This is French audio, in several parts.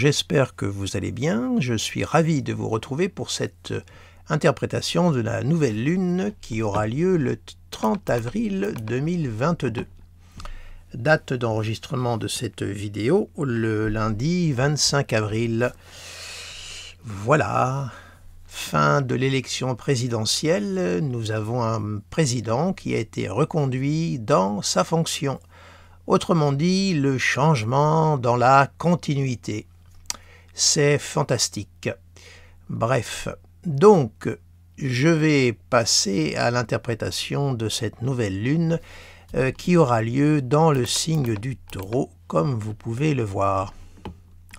j'espère que vous allez bien. Je suis ravi de vous retrouver pour cette euh, interprétation de la nouvelle lune qui aura lieu le 30 avril 2022. Date d'enregistrement de cette vidéo, le lundi 25 avril. Voilà, fin de l'élection présidentielle, nous avons un président qui a été reconduit dans sa fonction. Autrement dit, le changement dans la continuité. C'est fantastique. Bref, donc je vais passer à l'interprétation de cette nouvelle lune euh, qui aura lieu dans le signe du taureau, comme vous pouvez le voir.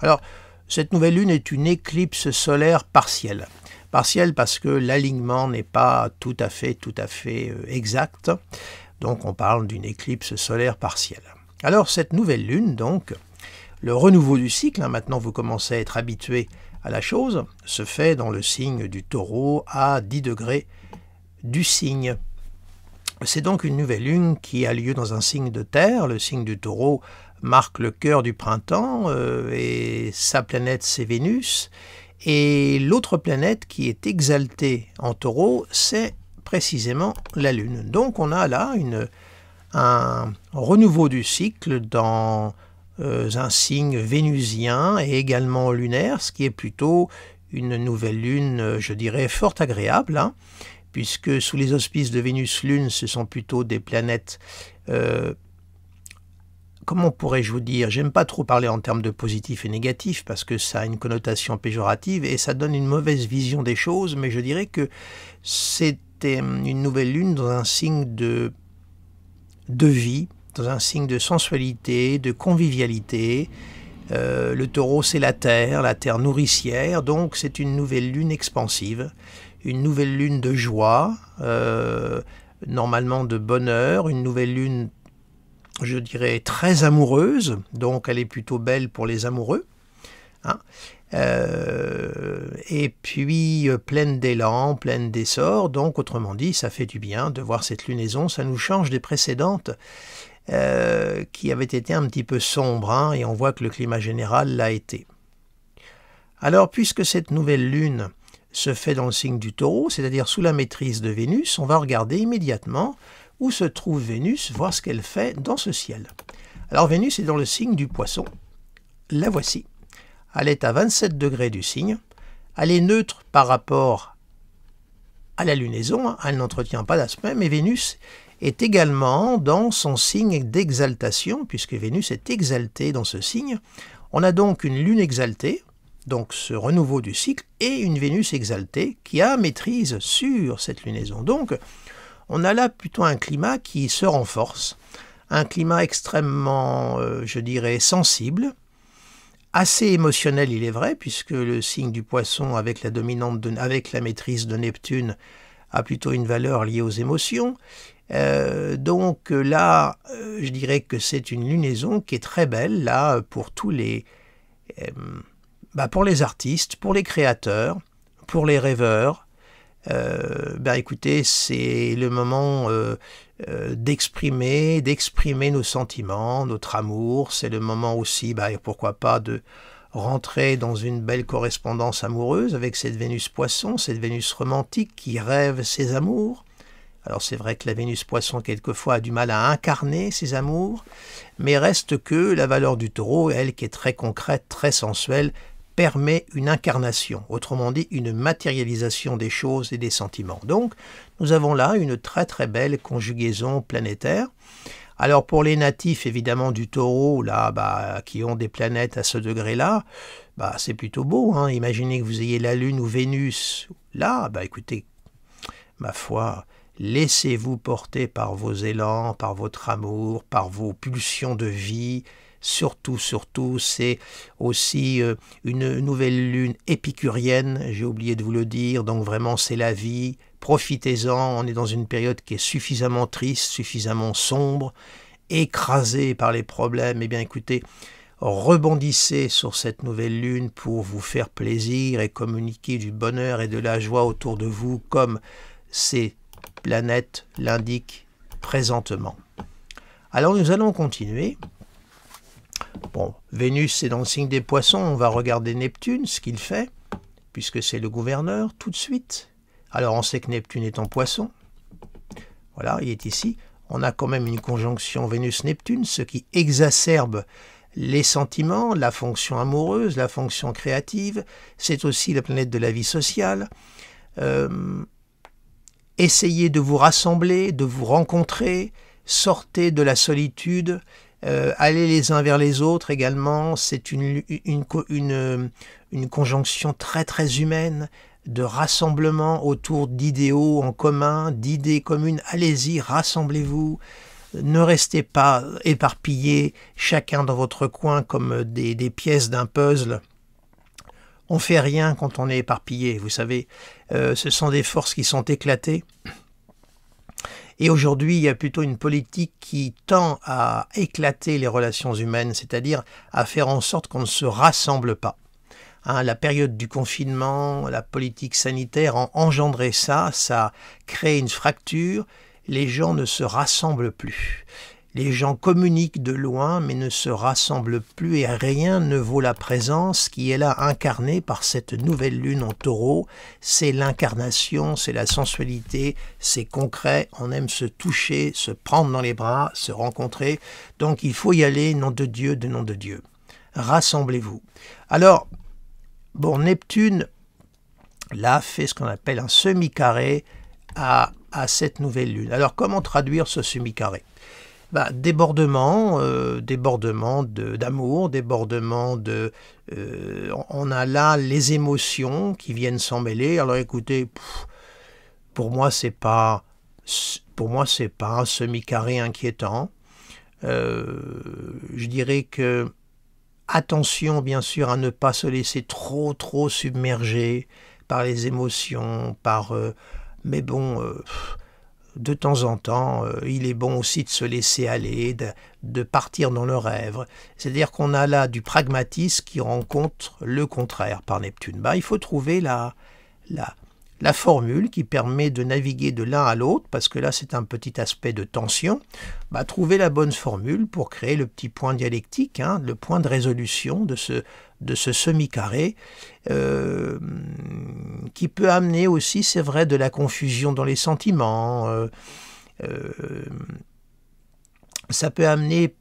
Alors, cette nouvelle lune est une éclipse solaire partielle. Partielle parce que l'alignement n'est pas tout à fait, tout à fait euh, exact. Donc on parle d'une éclipse solaire partielle. Alors cette nouvelle lune, donc, le renouveau du cycle, hein, maintenant vous commencez à être habitué à la chose, se fait dans le signe du taureau à 10 degrés du signe. C'est donc une nouvelle lune qui a lieu dans un signe de terre. Le signe du taureau marque le cœur du printemps euh, et sa planète c'est Vénus. Et l'autre planète qui est exaltée en taureau, c'est précisément la Lune. Donc on a là un renouveau du cycle dans euh, un signe vénusien et également lunaire, ce qui est plutôt une nouvelle lune, euh, je dirais, fort agréable, hein, puisque sous les auspices de Vénus-Lune, ce sont plutôt des planètes... Euh, comment pourrais-je vous dire J'aime pas trop parler en termes de positif et négatif, parce que ça a une connotation péjorative et ça donne une mauvaise vision des choses, mais je dirais que c'était une nouvelle lune dans un signe de, de vie, dans un signe de sensualité, de convivialité. Euh, le taureau, c'est la terre, la terre nourricière, donc c'est une nouvelle lune expansive, une nouvelle lune de joie, euh, normalement de bonheur, une nouvelle lune, je dirais, très amoureuse, donc elle est plutôt belle pour les amoureux. Hein. Euh, et puis pleine d'élan, pleine d'essor, donc autrement dit, ça fait du bien de voir cette lunaison, ça nous change des précédentes. Euh, qui avait été un petit peu sombre, hein, et on voit que le climat général l'a été. Alors, puisque cette nouvelle lune se fait dans le signe du taureau, c'est-à-dire sous la maîtrise de Vénus, on va regarder immédiatement où se trouve Vénus, voir ce qu'elle fait dans ce ciel. Alors Vénus est dans le signe du poisson. La voici. Elle est à 27 degrés du signe. Elle est neutre par rapport à la lunaison. Hein. Elle n'entretient pas d'aspect, mais Vénus est également dans son signe d'exaltation, puisque Vénus est exaltée dans ce signe. On a donc une lune exaltée, donc ce renouveau du cycle, et une Vénus exaltée qui a maîtrise sur cette lunaison. Donc on a là plutôt un climat qui se renforce, un climat extrêmement, euh, je dirais, sensible, assez émotionnel il est vrai, puisque le signe du poisson avec la, dominante avec la maîtrise de Neptune a plutôt une valeur liée aux émotions, euh, donc euh, là, euh, je dirais que c'est une lunaison qui est très belle, là, pour tous les... Bah, pour les artistes, pour les créateurs, pour les rêveurs. Bah, écoutez, c'est le moment d'exprimer, d'exprimer nos sentiments, notre amour. C'est le moment aussi, bah, pourquoi pas, de rentrer dans une belle correspondance amoureuse avec cette Vénus poisson, cette Vénus romantique qui rêve ses amours. Alors c'est vrai que la Vénus poisson quelquefois a du mal à incarner ses amours, mais reste que la valeur du taureau, elle qui est très concrète, très sensuelle, permet une incarnation, autrement dit une matérialisation des choses et des sentiments. Donc nous avons là une très très belle conjugaison planétaire. Alors pour les natifs évidemment du taureau, là, bah, qui ont des planètes à ce degré-là, bah, c'est plutôt beau. Hein. Imaginez que vous ayez la Lune ou Vénus. Là, bah, écoutez, ma foi, Laissez-vous porter par vos élans, par votre amour, par vos pulsions de vie. Surtout, surtout, c'est aussi euh, une nouvelle lune épicurienne, j'ai oublié de vous le dire, donc vraiment c'est la vie. Profitez-en, on est dans une période qui est suffisamment triste, suffisamment sombre, écrasée par les problèmes. Eh bien écoutez, rebondissez sur cette nouvelle lune pour vous faire plaisir et communiquer du bonheur et de la joie autour de vous comme c'est planète l'indique présentement. Alors nous allons continuer. Bon, Vénus est dans le signe des poissons, on va regarder Neptune, ce qu'il fait, puisque c'est le gouverneur, tout de suite. Alors on sait que Neptune est en poisson. Voilà, il est ici. On a quand même une conjonction Vénus-Neptune, ce qui exacerbe les sentiments, la fonction amoureuse, la fonction créative. C'est aussi la planète de la vie sociale. Euh, essayez de vous rassembler, de vous rencontrer, sortez de la solitude, euh, allez les uns vers les autres également, c'est une, une, conjonction très très humaine de rassemblement autour d'idéaux en commun, d'idées communes, allez-y, rassemblez-vous, ne restez pas éparpillés chacun dans votre coin comme des pièces d'un puzzle on fait rien quand on est éparpillé, vous savez. Euh, ce sont des forces qui sont éclatées. Et aujourd'hui, il y a plutôt une politique qui tend à éclater les relations humaines, c'est-à-dire à faire en sorte qu'on ne se rassemble pas. Hein, la période du confinement, la politique sanitaire a engendré ça, ça crée une fracture, les gens ne se rassemblent plus. Les gens communiquent de loin mais ne se rassemblent plus et rien ne vaut la présence qui est là incarnée par cette nouvelle lune en taureau. C'est l'incarnation, c'est la sensualité, c'est concret, on aime se toucher, se prendre dans les bras, se rencontrer. Donc il faut y aller, nom de Dieu, de nom de Dieu. Rassemblez-vous. Alors, bon, Neptune, là, fait ce qu'on appelle un semi-carré à, à cette nouvelle lune. Alors comment traduire ce semi-carré bah, débordement, euh, d'amour, débordement de... Euh, on a là les émotions qui viennent s'emmêler. Alors écoutez, pour moi, c'est pas... Pour moi, c'est pas un semi-carré inquiétant. Euh, je dirais que attention, bien sûr, à ne pas se laisser trop, trop submerger par les émotions, par... mais bon, de temps en temps, euh, il est bon aussi de se laisser aller, de, partir dans le rêve. C'est-à-dire qu'on a là du pragmatisme qui rencontre le contraire par Neptune. Bah, il faut trouver la, la, la formule qui permet de naviguer de l'un à l'autre, parce que là c'est un petit aspect de tension, bah, trouver la bonne formule pour créer le petit point dialectique, hein, le point de résolution de ce, semi-carré, euh, qui peut amener aussi, c'est vrai, de la confusion dans les sentiments. Euh, euh, ça peut amener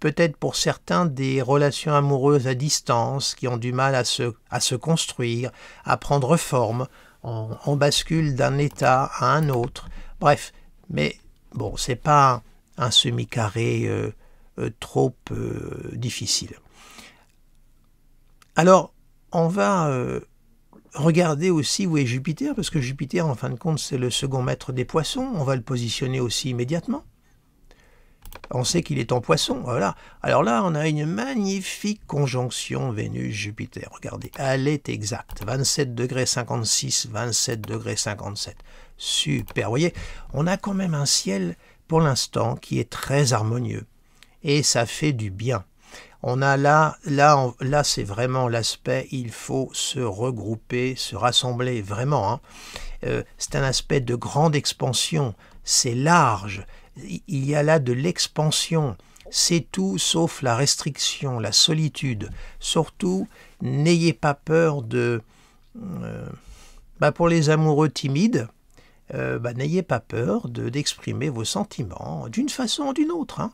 peut-être pour certains des relations amoureuses à distance qui ont du mal à se construire, à prendre forme on, bascule d'un état à un autre. Bref, mais bon, c'est pas un semi-carré euh, euh, trop euh, difficile. Alors, on va regarder aussi où est Jupiter, parce que Jupiter, en fin de compte, c'est le second maître des poissons. On va le positionner aussi immédiatement on sait qu'il est en poisson, voilà. Alors là, on a une magnifique conjonction Vénus-Jupiter, regardez, elle est exacte, 27 degrés 56, 27 degrés 57. Super, vous voyez, on a quand même un ciel pour l'instant qui est très harmonieux et ça fait du bien. On a là, là, là c'est vraiment l'aspect, il faut se regrouper, se rassembler, vraiment. Hein. Euh, c'est un aspect de grande expansion, c'est large, il y a là de l'expansion. C'est tout sauf la restriction, la solitude. Surtout, n'ayez pas peur de... Euh, bah pour les amoureux timides, euh, bah, n'ayez pas peur d'exprimer vos sentiments d'une façon ou d'une autre. Hein.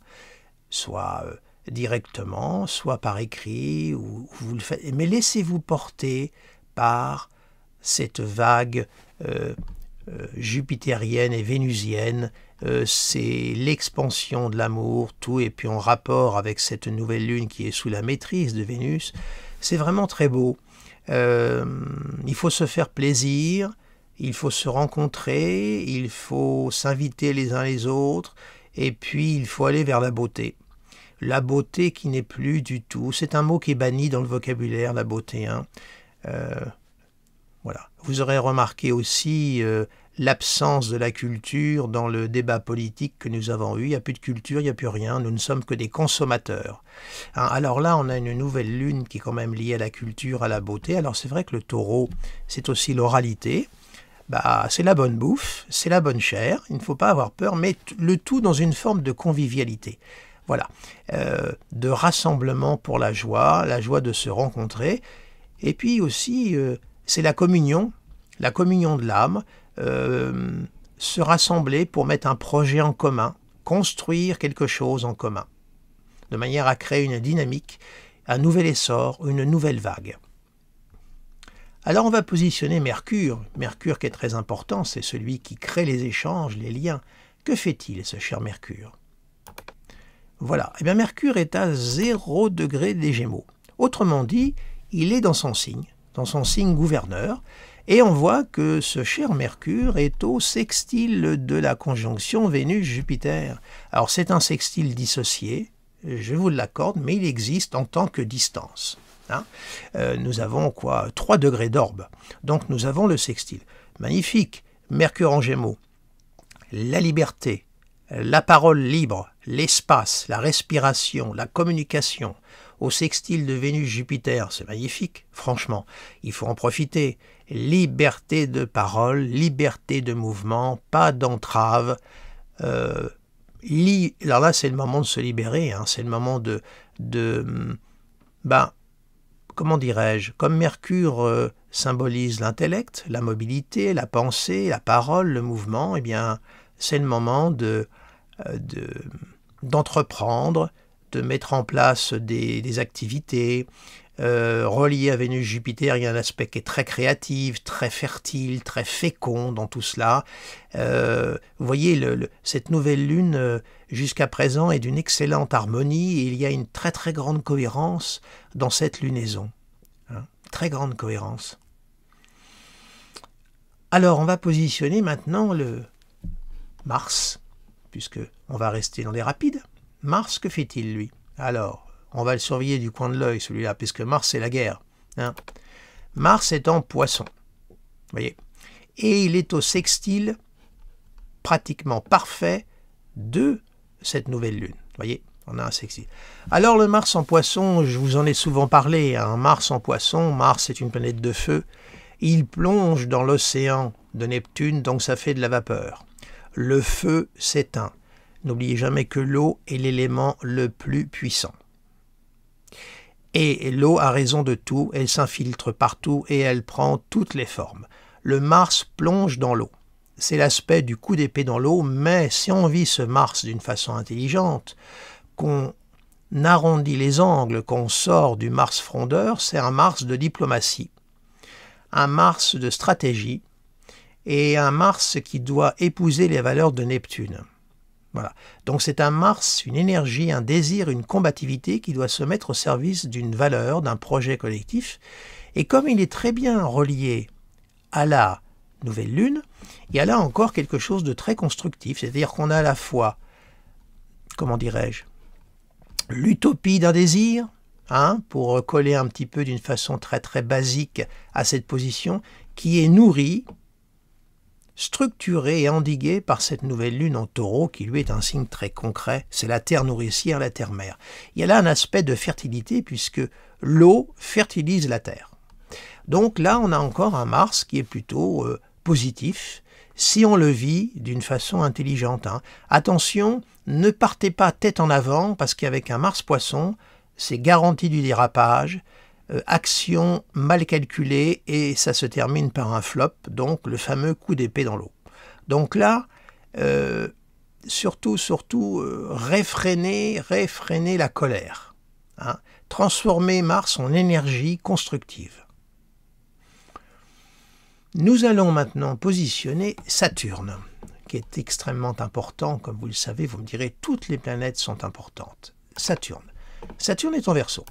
Soit euh, directement, soit par écrit, vous le faites. Mais laissez-vous porter par cette vague euh, jupitérienne et vénusienne, euh, c'est l'expansion de l'amour, tout et puis en rapport avec cette nouvelle lune qui est sous la maîtrise de Vénus. C'est vraiment très beau. Euh, il faut se faire plaisir, il faut se rencontrer, il faut s'inviter les uns les autres, et puis il faut aller vers la beauté. La beauté qui n'est plus du tout, c'est un mot qui est banni dans le vocabulaire, la beauté. Hein. Voilà. Vous aurez remarqué aussi euh, l'absence de la culture dans le débat politique que nous avons eu. Il n'y a plus de culture, il n'y a plus rien, nous ne sommes que des consommateurs. Hein, alors là, on a une nouvelle lune qui est quand même liée à la culture, à la beauté. Alors c'est vrai que le taureau, c'est aussi l'oralité. Bah, c'est la bonne bouffe, c'est la bonne chair, il ne faut pas avoir peur, mais le tout dans une forme de convivialité. Voilà, euh, de rassemblement pour la joie, la joie de se rencontrer, et puis aussi euh, c'est la communion, la communion de l'âme, euh, se rassembler pour mettre un projet en commun, construire quelque chose en commun, de manière à créer une dynamique, un nouvel essor, une nouvelle vague. Alors on va positionner Mercure, Mercure qui est très important, c'est celui qui crée les échanges, les liens. Que fait-il ce cher Mercure Voilà, et eh bien Mercure est à zéro degré des Gémeaux. Autrement dit, il est dans son signe, dans son signe gouverneur, et on voit que ce cher Mercure est au sextile de la conjonction Vénus-Jupiter. Alors c'est un sextile dissocié, je vous l'accorde, mais il existe en tant que distance. Hein. Euh, nous avons quoi 3 degrés d'orbe. Donc nous avons le sextile. Magnifique. Mercure en gémeaux. La liberté, la parole libre, l'espace, la respiration, la communication au sextile de Vénus-Jupiter, c'est magnifique, franchement, il faut en profiter. Liberté de parole, liberté de mouvement, pas d'entrave. Euh, alors là, c'est le moment de se libérer, hein. c'est le moment de... de hmm, ben, comment dirais-je, comme Mercure euh, symbolise l'intellect, la mobilité, la pensée, la parole, le mouvement, eh bien, c'est le moment de, euh, hmm, d'entreprendre, de mettre en place des, activités, euh, reliées à Vénus-Jupiter, il y a un aspect qui est très créatif, très fertile, très fécond dans tout cela. Euh, vous voyez, cette nouvelle lune, euh, jusqu'à présent, est d'une excellente harmonie et il y a une très très grande cohérence dans cette lunaison. Hein. très grande cohérence. Alors, on va positionner maintenant le Mars, puisque on va rester dans les rapides. Mars, que fait il lui Alors, on va le surveiller du coin de l'œil, celui-là, puisque Mars, c'est la guerre. Hein. Mars est en poisson. voyez Et il est au sextile pratiquement parfait de cette nouvelle lune. Vous voyez on a un sextile. Alors le Mars en poisson, je vous en ai souvent parlé, un hein, Mars en poisson, Mars est une planète de feu, il plonge dans l'océan de Neptune, donc ça fait de la vapeur. Le feu s'éteint. N'oubliez jamais que l'eau est l'élément le plus puissant. Et l'eau a raison de tout, elle s'infiltre partout et elle prend toutes les formes. Le Mars plonge dans l'eau. C'est l'aspect du coup d'épée dans l'eau, mais si on vit ce Mars d'une façon intelligente, qu'on arrondit les angles, qu'on sort du Mars frondeur, c'est un Mars de diplomatie, un Mars de stratégie et un Mars qui doit épouser les valeurs de Neptune. Donc c'est un Mars, une énergie, un désir, une combativité qui doit se mettre au service d'une valeur, d'un projet collectif. Et comme il est très bien relié à la nouvelle lune, il y a là encore quelque chose de très constructif, c'est-à-dire qu'on a à la fois, comment dirais-je, l'utopie d'un désir, hein, pour coller un petit peu d'une façon très très basique à cette position, qui est nourrie structuré et endigué par cette nouvelle lune en taureau qui lui est un signe très concret, c'est la terre nourricière, la terre-mère. Il y a là un aspect de fertilité puisque l'eau fertilise la terre. Donc là, on a encore un Mars qui est plutôt euh, positif si on le vit d'une façon intelligente. Hein. Attention, ne partez pas tête en avant parce qu'avec un Mars poisson, c'est garanti du dérapage, euh, action mal calculée et ça se termine par un flop, donc le fameux coup d'épée dans l'eau. Donc là, euh, surtout, surtout, euh, réfréner, réfréner la colère. Hein. Transformer Mars en énergie constructive. Nous allons maintenant positionner Saturne, qui est extrêmement important. Comme vous le savez, vous me direz, toutes les planètes sont importantes. Saturne. Saturne est en verso.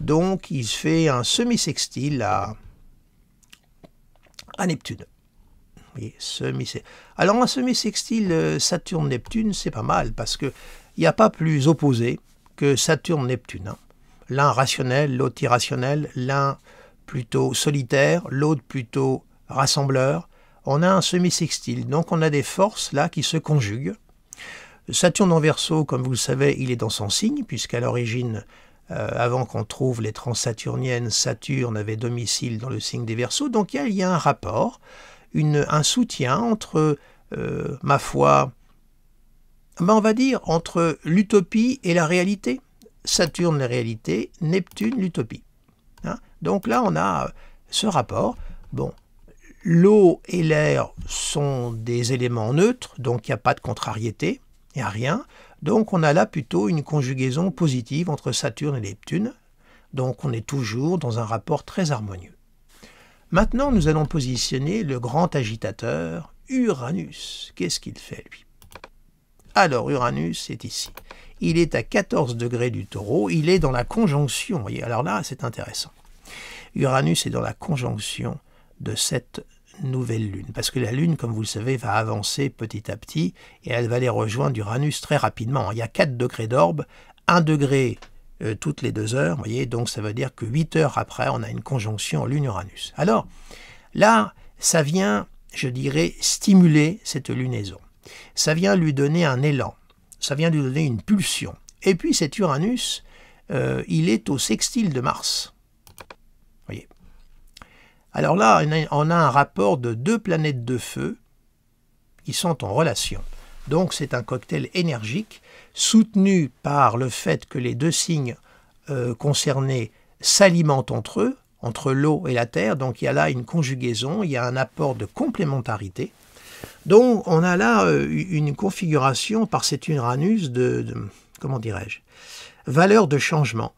Donc il se fait un semi-sextile à, à Neptune. Oui, semi Alors un semi-sextile euh, Saturne-Neptune, c'est pas mal, parce qu'il n'y a pas plus opposé que Saturne-Neptune. Hein. L'un rationnel, l'autre irrationnel, l'un plutôt solitaire, l'autre plutôt rassembleur. On a un semi-sextile, donc on a des forces là qui se conjuguent. Saturne en verso, comme vous le savez, il est dans son signe, puisqu'à l'origine, euh, avant qu'on trouve les transsaturniennes, Saturne avait domicile dans le signe des Verseaux. Donc il y a, un rapport, un soutien entre, euh, ma foi, ben, on va dire, entre l'utopie et la réalité. Saturne, la réalité, Neptune, l'utopie. Hein. Donc là, on a euh, ce rapport. Bon, l'eau et l'air sont des éléments neutres, donc il n'y a pas de contrariété, il n'y a rien. Donc on a là plutôt une conjugaison positive entre Saturne et Neptune, donc on est toujours dans un rapport très harmonieux. Maintenant nous allons positionner le grand agitateur, Uranus. Qu'est-ce qu'il fait lui Alors Uranus est ici. Il est à 14 degrés du taureau, il est dans la conjonction, alors là c'est intéressant. Uranus est dans la conjonction de cette nouvelle lune. Parce que la lune, comme vous le savez, va avancer petit à petit et elle va les rejoindre Uranus très rapidement. Il y a 4 degrés d'orbe, 1 degré euh, toutes les 2 heures, voyez, donc ça veut dire que 8 heures après, on a une conjonction lune-Uranus. Alors, là, ça vient, je dirais, stimuler cette lunaison. Ça vient lui donner un élan, ça vient lui donner une pulsion. Et puis cet Uranus, euh, il est au sextile de Mars. Alors là, on a un rapport de deux planètes de feu qui sont en relation. Donc c'est un cocktail énergique, soutenu par le fait que les deux signes euh, concernés s'alimentent entre eux, entre l'eau et la terre. Donc il y a là une conjugaison, il y a un apport de complémentarité. Donc on a là euh, une configuration par cet Uranus de comment dirais-je, valeur de changement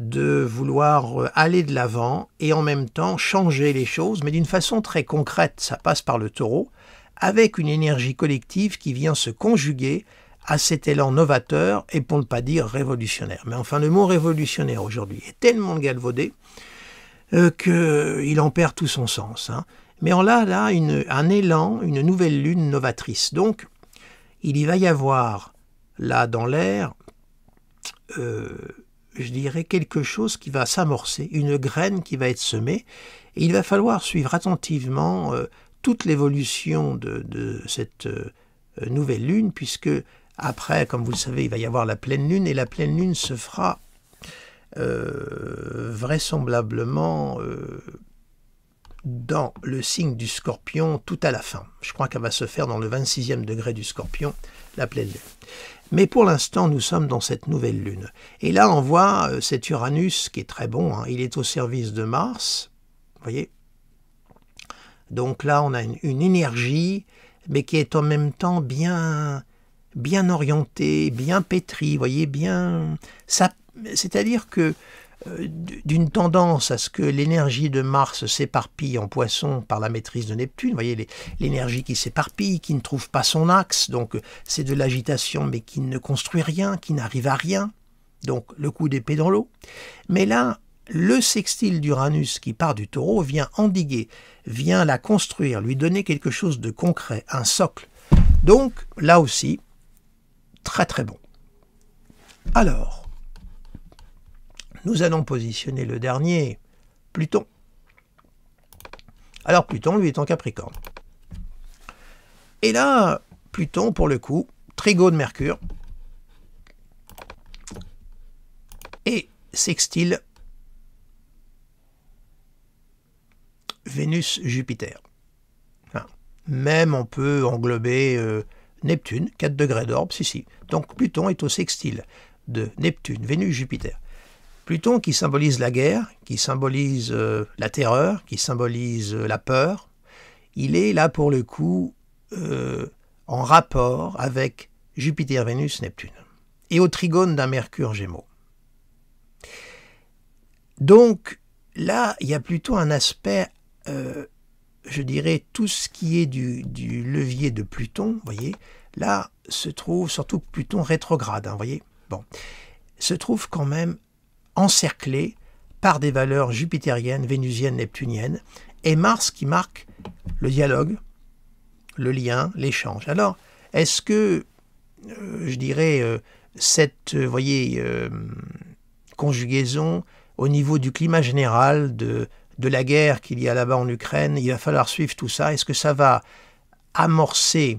de vouloir euh, aller de l'avant et en même temps changer les choses, mais d'une façon très concrète. Ça passe par le taureau, avec une énergie collective qui vient se conjuguer à cet élan novateur et pour ne pas dire révolutionnaire. Mais enfin, le mot révolutionnaire aujourd'hui est tellement galvaudé euh, qu'il en perd tout son sens. Hein. Mais on a là un élan, une nouvelle lune novatrice. Donc, il y va y avoir là dans l'air euh, je dirais, quelque chose qui va s'amorcer, une graine qui va être semée, et il va falloir suivre attentivement euh, toute l'évolution de, cette euh, nouvelle lune, puisque après, comme vous le savez, il va y avoir la pleine lune, et la pleine lune se fera euh, vraisemblablement dans le signe du scorpion tout à la fin. Je crois qu'elle va se faire dans le 26e degré du scorpion, la pleine lune. Mais pour l'instant, nous sommes dans cette nouvelle lune. Et là, on voit euh, cet Uranus qui est très bon. Hein. Il est au service de Mars. Vous voyez Donc là, on a une, énergie, mais qui est en même temps bien, bien orientée, bien pétrie. Vous voyez, bien. Ça, c'est-à-dire que euh, d'une tendance à ce que l'énergie de Mars s'éparpille en poisson par la maîtrise de Neptune. Vous voyez l'énergie qui s'éparpille, qui ne trouve pas son axe, donc c'est de l'agitation mais qui ne construit rien, qui n'arrive à rien. Donc le coup d'épée dans l'eau. Mais là, le sextile d'Uranus qui part du taureau vient endiguer, vient la construire, lui donner quelque chose de concret, un socle. Donc là aussi, très très bon. Alors, nous allons positionner le dernier, Pluton. Alors Pluton, lui, est en Capricorne. Et là, Pluton, pour le coup, trigo de Mercure. Et sextile Vénus-Jupiter. même on peut englober euh, Neptune, 4 degrés d'orbe, si, si. Donc Pluton est au sextile de Neptune, Vénus, Jupiter. Pluton qui symbolise la guerre, qui symbolise euh, la terreur, qui symbolise euh, la peur, il est là pour le coup euh, en rapport avec Jupiter, Vénus, Neptune et au trigone d'un Mercure Gémeaux. Donc là, il y a plutôt un aspect, je dirais, tout ce qui est du, levier de Pluton, voyez, là se trouve surtout Pluton rétrograde, hein, vous voyez, bon, se trouve quand même encerclé par des valeurs jupitériennes, vénusiennes, neptuniennes, et Mars qui marque le dialogue, le lien, l'échange. Alors, est-ce que, euh, je dirais, euh, cette euh, voyez, conjugaison au niveau du climat général, de, de la guerre qu'il y a là-bas en Ukraine, il va falloir suivre tout ça, est-ce que ça va amorcer,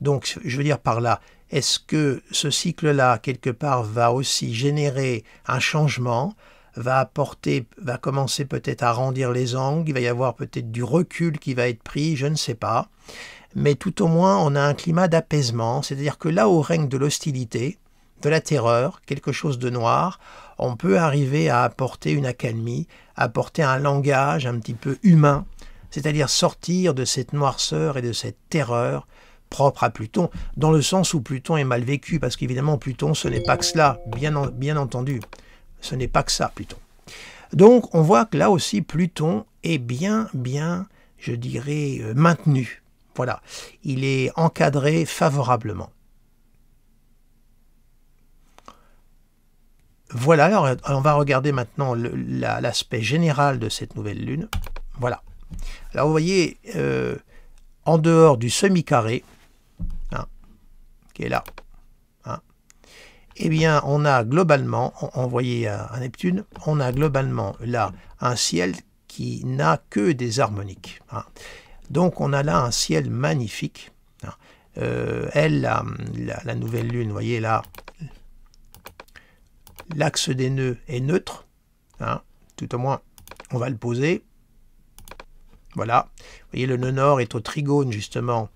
donc je veux dire par là, est-ce que ce cycle-là, quelque part, va aussi générer un changement, va apporter, va commencer peut-être à rendir les angles, il va y avoir peut-être du recul qui va être pris, je ne sais pas. Mais tout au moins, on a un climat d'apaisement, c'est-à-dire que là où règne de l'hostilité, de la terreur, quelque chose de noir, on peut arriver à apporter une accalmie, apporter un langage un petit peu humain, c'est-à-dire sortir de cette noirceur et de cette terreur propre à Pluton, dans le sens où Pluton est mal vécu, parce qu'évidemment Pluton, ce n'est pas que cela, bien, bien entendu. Ce n'est pas que ça, Pluton. Donc on voit que là aussi, Pluton est bien, bien, je dirais, euh, maintenu. Voilà, il est encadré favorablement. Voilà, alors on va regarder maintenant l'aspect général de cette nouvelle lune. Voilà. Alors vous voyez, euh, en dehors du semi-carré, qui est là. Hein. Eh bien, on a globalement, envoyé à, Neptune, on a globalement là un ciel qui n'a que des harmoniques. Hein. Donc on a là un ciel magnifique. Hein. Euh, elle, la, nouvelle lune, voyez là, l'axe des nœuds est neutre, tout au moins on va le poser. Voilà, vous voyez le nœud nord est au trigone justement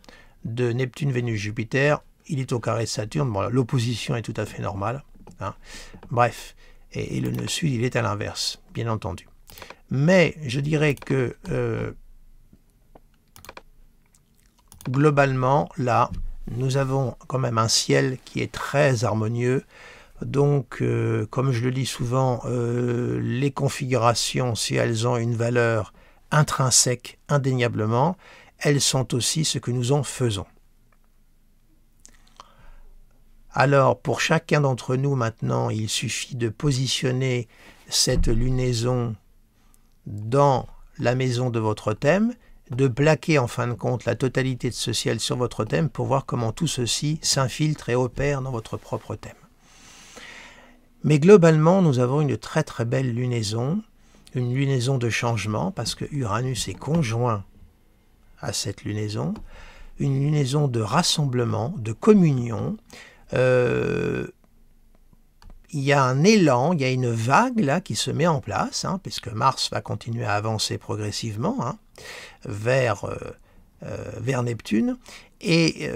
de Neptune, Vénus, Jupiter il est au carré de Saturne. L'opposition est tout à fait normale. Hein. Bref, et, le nœud sud, il est à l'inverse, bien entendu. Mais je dirais que euh, globalement, là, nous avons quand même un ciel qui est très harmonieux. Donc, euh, comme je le dis souvent, euh, les configurations, si elles ont une valeur intrinsèque indéniablement, elles sont aussi ce que nous en faisons. Alors pour chacun d'entre nous maintenant, il suffit de positionner cette lunaison dans la maison de votre thème, de plaquer en fin de compte la totalité de ce ciel sur votre thème pour voir comment tout ceci s'infiltre et opère dans votre propre thème. Mais globalement, nous avons une très très belle lunaison, une lunaison de changement, parce que Uranus est conjoint à cette lunaison, une lunaison de rassemblement, de communion, euh, il y a un élan, il y a une vague là qui se met en place, hein, puisque Mars va continuer à avancer progressivement hein, vers, euh, euh, vers, Neptune. Et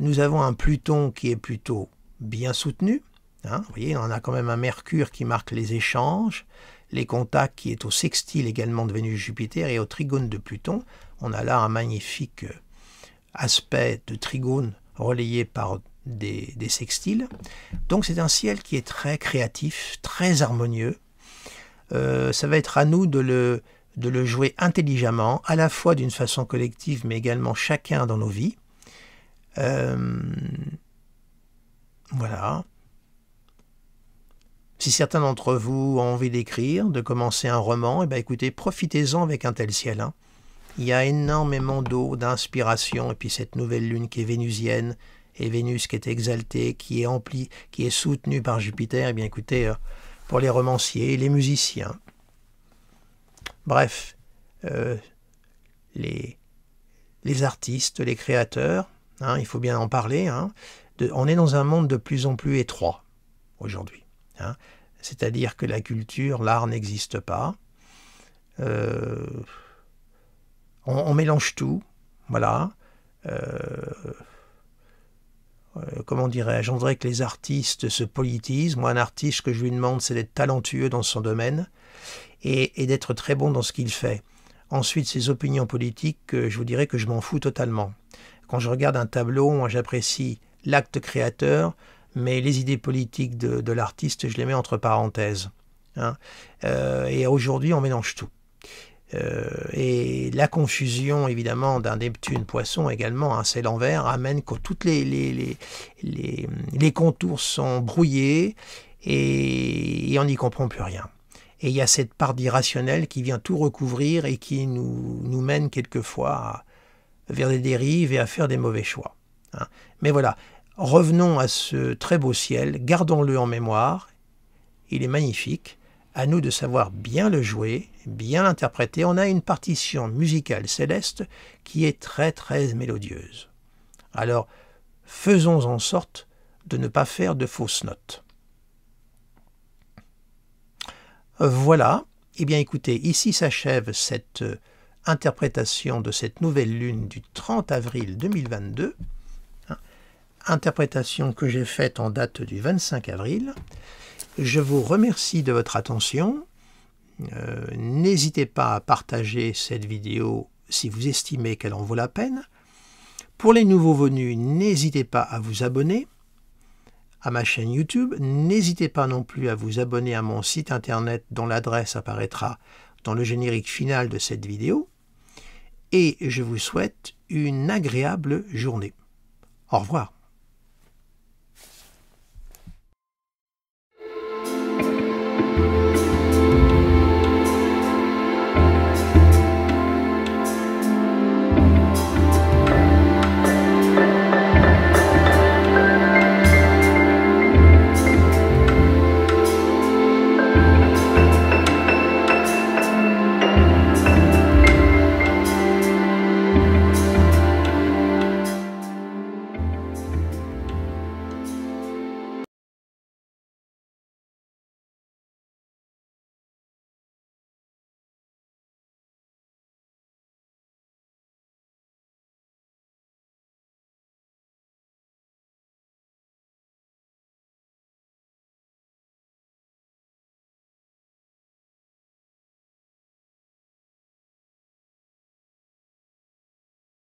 nous avons un Pluton qui est plutôt bien soutenu. Hein. vous voyez, on a quand même un Mercure qui marque les échanges, les contacts qui est au sextile également de Vénus-Jupiter et au trigone de Pluton. On a là un magnifique aspect de trigone relayé par des, sextiles. Donc c'est un ciel qui est très créatif, très harmonieux. Euh, ça va être à nous de le, jouer intelligemment, à la fois d'une façon collective, mais également chacun dans nos vies. Euh, voilà. Si certains d'entre vous ont envie d'écrire, de commencer un roman, et eh bien, écoutez, profitez-en avec un tel ciel. Hein. Il y a énormément d'eau, d'inspiration, et puis cette nouvelle lune qui est vénusienne, et Vénus qui est exaltée, qui est qui est soutenue par Jupiter, eh bien écoutez, euh, pour les romanciers, les musiciens, bref, euh, les, artistes, les créateurs, hein, il faut bien en parler, hein, on est dans un monde de plus en plus étroit aujourd'hui. Hein. C'est-à-dire que la culture, l'art n'existe pas. Euh, on, mélange tout, voilà. Euh, comment dirais-je, on que les artistes se politisent. Moi, un artiste, ce que je lui demande, c'est d'être talentueux dans son domaine et, d'être très bon dans ce qu'il fait. Ensuite, ses opinions politiques, euh, je vous dirais que je m'en fous totalement. Quand je regarde un tableau, moi j'apprécie l'acte créateur, mais les idées politiques de, l'artiste, je les mets entre parenthèses. Hein. Euh, et aujourd'hui, on mélange tout. Euh, et la confusion, évidemment, d'un Neptune-Poisson également, un hein, c'est l'envers, amène que toutes les, contours sont brouillés et, on n'y comprend plus rien. Et il y a cette part d'irrationnel qui vient tout recouvrir et qui nous, mène quelquefois vers des dérives et à faire des mauvais choix. Hein. Mais voilà, revenons à ce très beau ciel, gardons-le en mémoire, il est magnifique, à nous de savoir bien le jouer, bien l'interpréter. On a une partition musicale céleste qui est très très mélodieuse. Alors, faisons en sorte de ne pas faire de fausses notes. Voilà. Eh bien écoutez, ici s'achève cette euh, interprétation de cette nouvelle lune du 30 avril 2022. Hein. Interprétation que j'ai faite en date du 25 avril. Je vous remercie de votre attention. Euh, n'hésitez pas à partager cette vidéo si vous estimez qu'elle en vaut la peine. Pour les nouveaux venus, n'hésitez pas à vous abonner à ma chaîne YouTube. N'hésitez pas non plus à vous abonner à mon site internet dont l'adresse apparaîtra dans le générique final de cette vidéo. Et je vous souhaite une agréable journée. Au revoir.